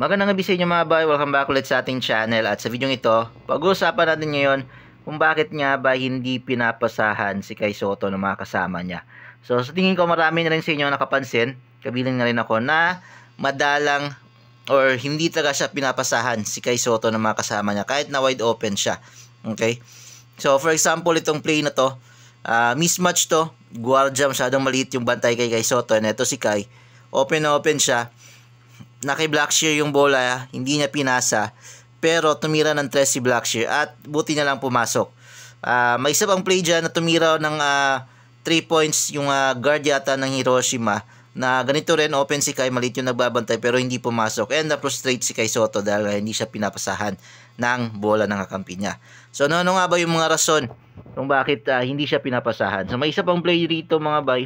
Magandang gabi sa inyo mga boy, welcome back ulit sa ating channel at sa video ito, pag-uusapan natin ngayon kung bakit nga ba hindi pinapasahan si Kai Soto ng mga kasama niya. So sa tingin ko marami na rin sa inyo nakapansin, kabilang na rin ako na madalang or hindi talaga siya pinapasahan si Kai Soto ng mga kasama niya kahit na wide open siya. Okay? So for example itong play na to, uh, mismatch to, guardia masyadong maliit yung bantay kay Kai Soto and ito si Kai, open na open siya na kay Blackshear yung bola, hindi niya pinasa. Pero tumira ng 3 si Blackshear at buti na lang pumasok. Uh, may isa pang play dyan na tumira ng 3 uh, ah, points yung uh, guard yata ng Hiroshima na ganito rin open si Kai Malit yung nagbabantay pero hindi pumasok and na-frustrate si Kai Soto dahil hindi siya pinapasahan ng bola ng kakampi niya. So ano, ano nga ba yung mga rason kung bakit uh, hindi siya pinapasahan? So may isa pang play dito mga bay.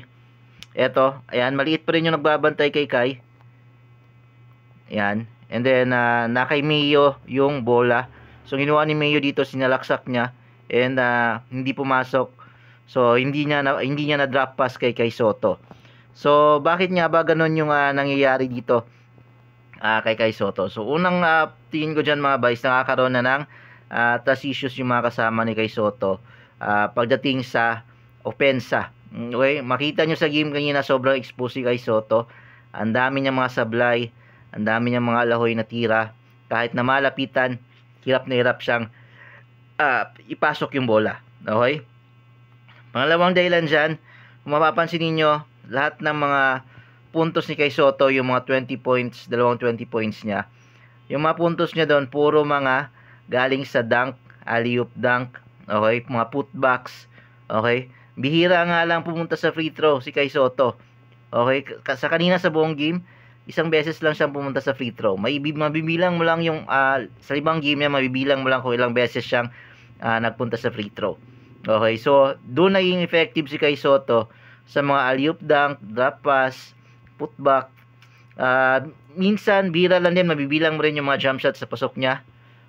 Eto, ayan maliit pa rin yung nagbabantay kay Kai. Ayan. And then, uh, na kay Mayo yung bola. So, ginawa ni Mayo dito, sinalaksak niya. And, uh, hindi pumasok. So, hindi niya na, hindi niya na drop pass kay, kay Soto. So, bakit nga ba ganun yung uh, nangyayari dito uh, kay Kai Soto? So, unang uh, tingin ko dyan mga boys, nakakaroon na ng uh, trust issues yung mga kasama ni Kai Soto uh, pagdating sa opensa. Okay, makita nyo sa game kanina sobrang exposed si Kai Soto. Ang dami niya mga sablay ang dami niyang mga alahoy na tira. Kahit na malapitan, hirap na hirap siyang uh, ipasok yung bola. Okay? Pangalawang dahilan dyan, kung mapapansin ninyo, lahat ng mga puntos ni Kay Soto, yung mga 20 points, dalawang 20 points niya, yung mga puntos niya doon, puro mga galing sa dunk, alley-oop dunk, okay, mga putbacks, okay, bihira nga lang pumunta sa free throw si Kay Soto, okay, sa kanina sa buong game, isang beses lang siyang pumunta sa free throw. May mabibilang mo lang yung uh, sa ibang game niya mabibilang mo lang kung ilang beses siyang uh, nagpunta sa free throw. Okay, so doon naging effective si Kai Soto sa mga alley-oop dunk, drop pass, putback. Uh, minsan bira lang din mabibilang mo rin yung mga jump shot sa pasok niya.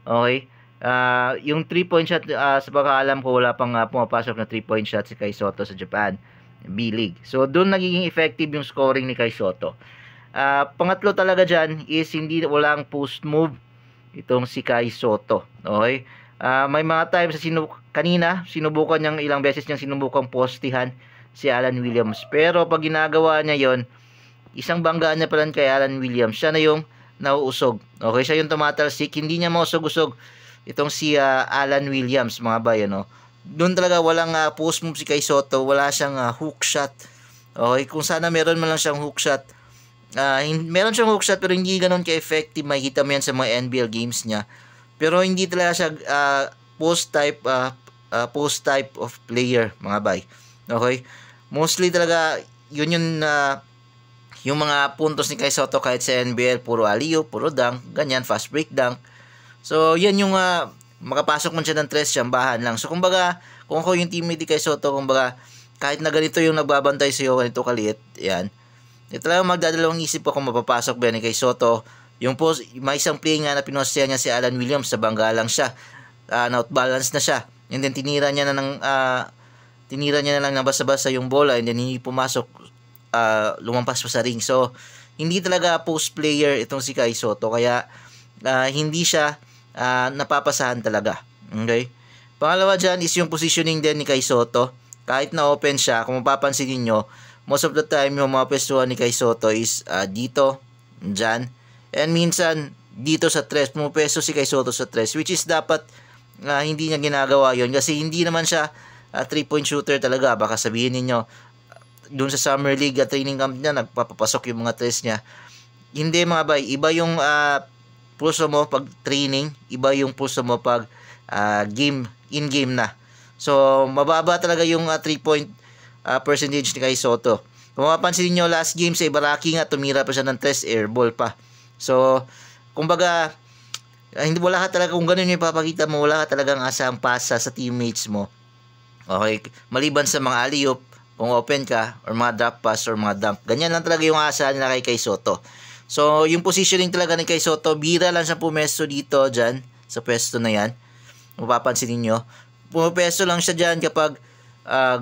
Okay? Uh, yung 3 point shot uh, sa pagkaalam ko wala pang uh, pumapasok na 3 point shot si Kai Soto sa Japan B League. So doon nagiging effective yung scoring ni Kai Soto. Uh, pangatlo talaga dyan is hindi walang post move itong si Kai Soto. Okay? Uh, may mga times sa sinu kanina, sinubukan niyang ilang beses niyang sinubukang postihan si Alan Williams. Pero pag ginagawa niya yon isang banggaan niya pa lang kay Alan Williams. Siya na yung nauusog. Okay, siya yung tumatalsik. Hindi niya mausog-usog itong si uh, Alan Williams, mga bayan. No? Doon talaga walang uh, post move si Kai Soto. Wala siyang uh, hook shot. Okay, kung sana meron man lang siyang hook shot, Uh, meron siyang hookshot pero hindi ganoon ka-effective. Makikita mo yan sa mga NBL games niya. Pero hindi talaga siya uh, post type uh, uh, post type of player, mga bay. Okay? Mostly talaga yun yung uh, yung mga puntos ni Kai Soto kahit sa NBL, puro aliyo, puro dunk, ganyan, fast break dunk. So, yan yung uh, makapasok man siya ng tres, siyang bahan lang. So, kumbaga, kung ako yung teammate ni Kai Soto, kumbaga, kahit na ganito yung nagbabantay sa iyo, ganito kaliit, yan, Di eh, talaga magdadalawang isip ko kung mapapasok ba ni kay Soto. Yung po, may isang play nga na pinosya niya si Alan Williams sa bangga lang siya. Uh, ah, na-outbalance na siya. And then tinira niya na ng uh, tinira niya na lang na basa-basa yung bola and then hindi pumasok uh, lumampas pa sa ring. So hindi talaga post player itong si Kai Soto kaya uh, hindi siya uh, napapasahan talaga. Okay? Pangalawa dyan is yung positioning din ni Kai Soto. Kahit na open siya, kung mapapansin niyo most of the time yung mga pwestuhan ni Kay Soto is uh, dito, dyan, and minsan dito sa tres, pumupwesto si Kay Soto sa tres, which is dapat uh, hindi niya ginagawa yon kasi hindi naman siya uh, three-point shooter talaga. Baka sabihin ninyo, doon sa summer league at training camp niya, nagpapapasok yung mga tres niya. Hindi mga bay, iba yung uh, pulso mo pag training, iba yung pulso mo pag uh, game, in-game na. So, mababa talaga yung uh, three-point uh, percentage ni Kai Soto. Kung mapapansin niyo last game sa Ibaraki nga, tumira pa siya ng test air ball pa. So, kumbaga, ah, hindi wala ka talaga, kung ganun yung papakita mo, wala ka talagang asang pasa sa teammates mo. Okay, maliban sa mga alley kung open ka, or mga drop pass, or mga dunk. Ganyan lang talaga yung asa nila kay Kay Soto. So, yung positioning talaga ni Kai Soto, bira lang siya pumesto dito, diyan sa pwesto na yan. Mapapansin niyo, Pumesto lang siya diyan kapag uh,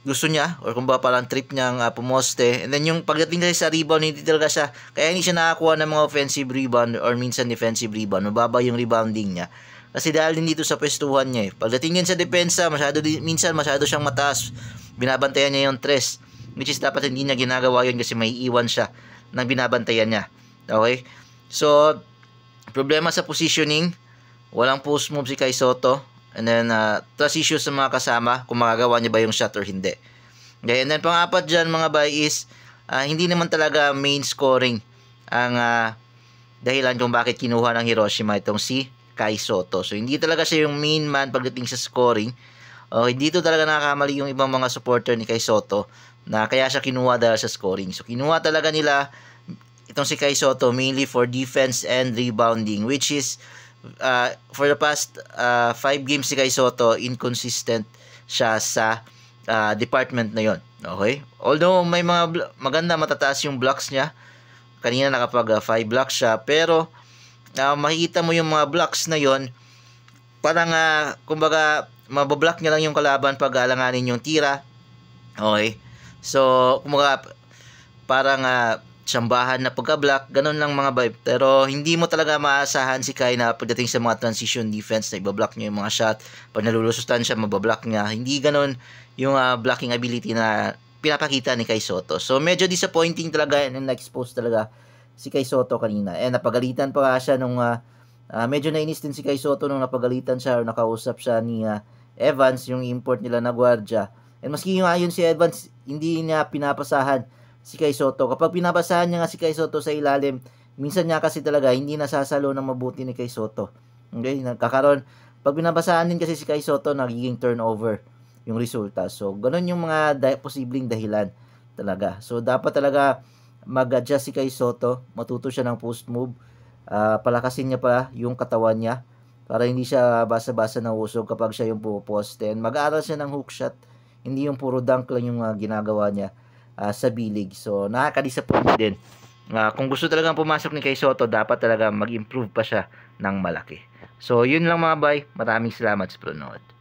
gusto niya or kung ba parang trip niya ang uh, pumoste and then yung pagdating kasi sa rebound hindi talaga siya kaya hindi siya nakakuha ng mga offensive rebound or minsan defensive rebound mababa yung rebounding niya kasi dahil din dito sa pwestuhan niya eh. pagdating yan sa depensa masyado din, minsan masyado siyang mataas binabantayan niya yung tres which is dapat hindi niya ginagawa yun kasi may iwan siya ng binabantayan niya okay so problema sa positioning walang post move si Kai Soto And then, uh, trust issues sa mga kasama kung magagawa niya ba yung shot or hindi. Okay, and then pangapat dyan mga bay is, uh, hindi naman talaga main scoring ang uh, dahilan kung bakit kinuha ng Hiroshima itong si Kai Soto. So, hindi talaga siya yung main man pagdating sa scoring. Okay, oh, dito talaga nakakamali yung ibang mga supporter ni Kai Soto na kaya siya kinuha dahil sa scoring. So, kinuha talaga nila itong si Kai Soto mainly for defense and rebounding which is uh, for the past uh, five games si Kai Soto, inconsistent siya sa uh, department na yon. Okay? Although may mga maganda matataas yung blocks niya. Kanina nakapag 5 uh, blocks siya. Pero uh, makikita mo yung mga blocks na yon parang uh, kumbaga mabablock niya lang yung kalaban pag alanganin yung tira. Okay? So, kumbaga parang uh, sambahan na pagka-block, ganun lang mga vibe. Pero hindi mo talaga maaasahan si Kai na pagdating sa mga transition defense na ibablock niya yung mga shot. Pag nalulusutan siya, mabablock niya. Hindi ganun yung uh, blocking ability na pinapakita ni Kai Soto. So medyo disappointing talaga and na-expose talaga si Kai Soto kanina. And eh, napagalitan pa siya nung uh, uh, medyo nainis din si Kai Soto nung napagalitan siya or nakausap siya ni uh, Evans, yung import nila na gwardya. And maski nga yun si Evans, hindi niya pinapasahan si Kai Soto. Kapag pinabasahan niya nga si Kai Soto sa ilalim, minsan niya kasi talaga hindi nasasalo ng mabuti ni Kai Soto. Okay, nagkakaroon. Pag binabasahan din kasi si Kai Soto, nagiging turnover yung resulta. So, ganun yung mga da- posibleng dahilan talaga. So, dapat talaga mag-adjust si Kai Soto. Matuto siya ng post move. Uh, palakasin niya pa yung katawan niya para hindi siya basa-basa na usog kapag siya yung puposte. And mag-aaral siya ng hook shot. Hindi yung puro dunk lang yung uh, ginagawa niya. Ah, sa bilig. So, nakaka-disappoint din. Uh, kung gusto talagang pumasok ni Kay Soto, dapat talaga mag-improve pa siya ng malaki. So, yun lang mga bay. Maraming salamat sa panonood.